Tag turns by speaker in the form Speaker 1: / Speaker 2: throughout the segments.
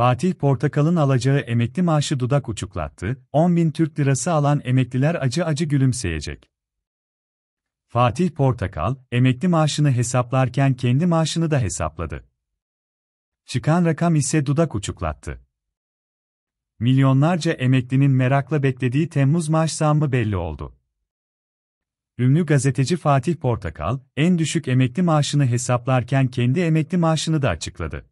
Speaker 1: Fatih Portakal'ın alacağı emekli maaşı dudak uçuklattı, 10 bin Türk lirası alan emekliler acı acı gülümseyecek. Fatih Portakal, emekli maaşını hesaplarken kendi maaşını da hesapladı. Çıkan rakam ise dudak uçuklattı. Milyonlarca emeklinin merakla beklediği Temmuz maaş zammı belli oldu. Ünlü gazeteci Fatih Portakal, en düşük emekli maaşını hesaplarken kendi emekli maaşını da açıkladı.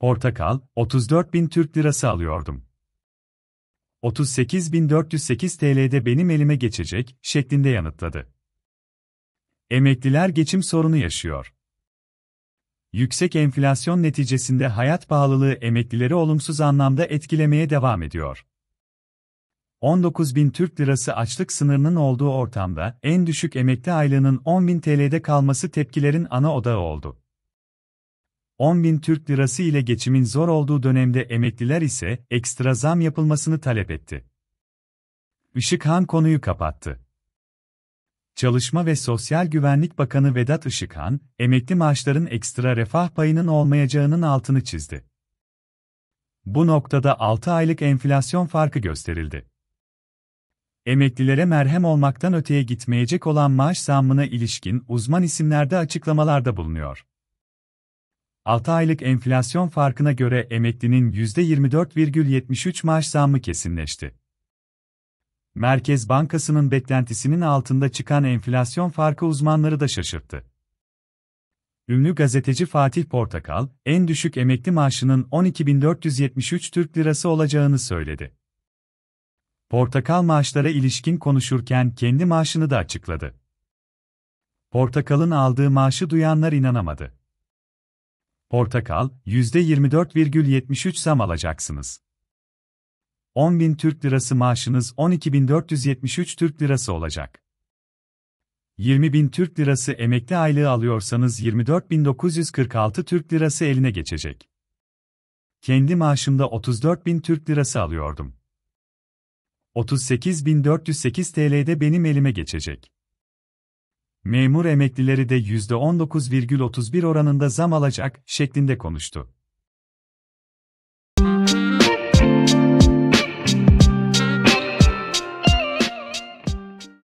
Speaker 1: Portakal, 34 bin Türk lirası alıyordum. 38.408 TL'de benim elime geçecek, şeklinde yanıtladı. Emekliler geçim sorunu yaşıyor. Yüksek enflasyon neticesinde hayat pahalılığı emeklileri olumsuz anlamda etkilemeye devam ediyor. 19 bin Türk lirası açlık sınırının olduğu ortamda en düşük emekli aylığının bin TL'de kalması tepkilerin ana odağı oldu. 10 bin Türk lirası ile geçimin zor olduğu dönemde emekliler ise ekstra zam yapılmasını talep etti. Işıkhan konuyu kapattı. Çalışma ve Sosyal Güvenlik Bakanı Vedat Işıkhan, emekli maaşların ekstra refah payının olmayacağının altını çizdi. Bu noktada 6 aylık enflasyon farkı gösterildi. Emeklilere merhem olmaktan öteye gitmeyecek olan maaş zammına ilişkin uzman isimlerde açıklamalarda bulunuyor. 6 aylık enflasyon farkına göre emeklinin %24,73 maaş zammı kesinleşti. Merkez Bankası'nın beklentisinin altında çıkan enflasyon farkı uzmanları da şaşırttı. Ünlü gazeteci Fatih Portakal, en düşük emekli maaşının 12.473 Türk Lirası olacağını söyledi. Portakal maaşlara ilişkin konuşurken kendi maaşını da açıkladı. Portakal'ın aldığı maaşı duyanlar inanamadı portakal %24,73 zam alacaksınız. 10.000 Türk Lirası maaşınız 12.473 Türk Lirası olacak. 20.000 Türk Lirası emekli aylığı alıyorsanız 24.946 Türk Lirası eline geçecek. Kendi maaşımda 34.000 Türk Lirası alıyordum. 38.408 TL'de benim elime geçecek memur emeklileri de %19,31 oranında zam alacak şeklinde konuştu.